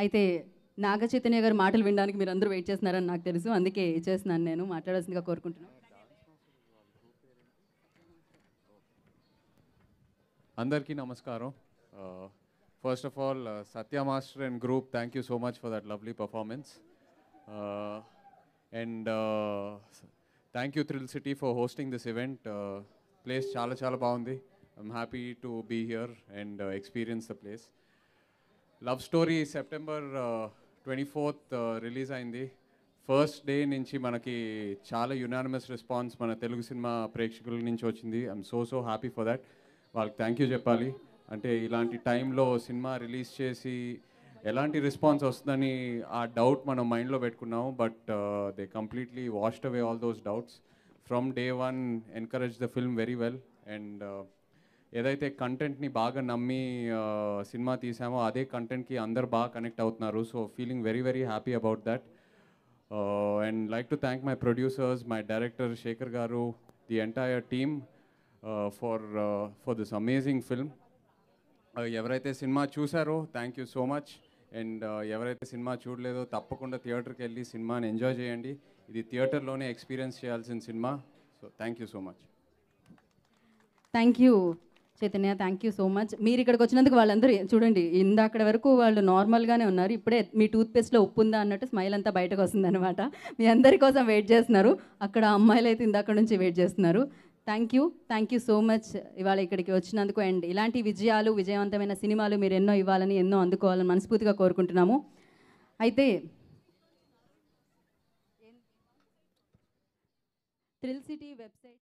అయితే నాగ చైతన్య గారు మాటలు వినడానికి మీరు అందరూ వెయిట్ చేస్తున్నారని నాకు తెలుసు అందుకే చేస్తున్నాను నేను మాట్లాడాల్సిందిగా కోరుకుంటున్నాను అందరికీ నమస్కారం first of all Satya master and group thank you so much for that lovely performance and thank you Thrill City for hosting this event place చాలా చాలా బాగుంది I'm happy to be here and experience the place Love Story September twenty fourth release అయింది first day నుంచి మనకి చాలా unanimous response మన Telugu cinema ప్రేక్షకుల నుంచి వచ్చింది I'm so so happy for that వాళ్ళకి థ్యాంక్ యూ చెప్పాలి అంటే ఇలాంటి టైంలో సినిమా రిలీజ్ చేసి ఎలాంటి రెస్పాన్స్ వస్తుందని ఆ డౌట్ మనం మైండ్లో పెట్టుకున్నాము but they completely washed away all those doubts from day one encourage the film very well and ఏదైతే కంటెంట్ని బాగా నమ్మి సినిమా తీసామో అదే కంటెంట్కి అందరు బాగా కనెక్ట్ అవుతున్నారు so feeling very very happy about that and like to thank my producers my director Sekhar garu the entire team for for this amazing film ఎవరైతే సినిమా చూసారో thank you so much and ఎవరైతే సినిమా చూడలేదో తప్పకుండా థియేటర్కి వెళ్ళి సినిమాని ఎంజాయ్ చేయండి ఇది థియేటర్లోనే ఎక్స్పీరియన్స్ చేయాల్సిన సినిమా so thank you so much thank you Chaitanya thank you so much మీరు ఇక్కడికి వచ్చినందుకు వాళ్ళందరూ చూడండి ఇందాక వరకు వాళ్ళు నార్మల్గానే ఉన్నారు ఇప్పుడే మీ టూత్పేస్ట్లో ఉప్పు ఉందా అన్నట్టు స్మైల్ అంతా బయటకు వస్తుందన్నమాట మీ అందరి కోసం వెయిట్ చేస్తున్నారు అక్కడ అమ్మాయిలు అయితే ఇందాక నుంచి వెయిట్ చేస్తున్నారు thank you thank you so much ఇవాళ ఇక్కడికి వచ్చినందుకు అండ్ ఇలాంటి విజయాలు విజయవంతమైన సినిమాలు మీరు ఎన్నో ఇవ్వాలని ఎన్నో అందుకోవాలని మనస్ఫూర్తిగా కోరుకుంటున్నాము అయితే థ్రిల్ సిటీ వెబ్సైట్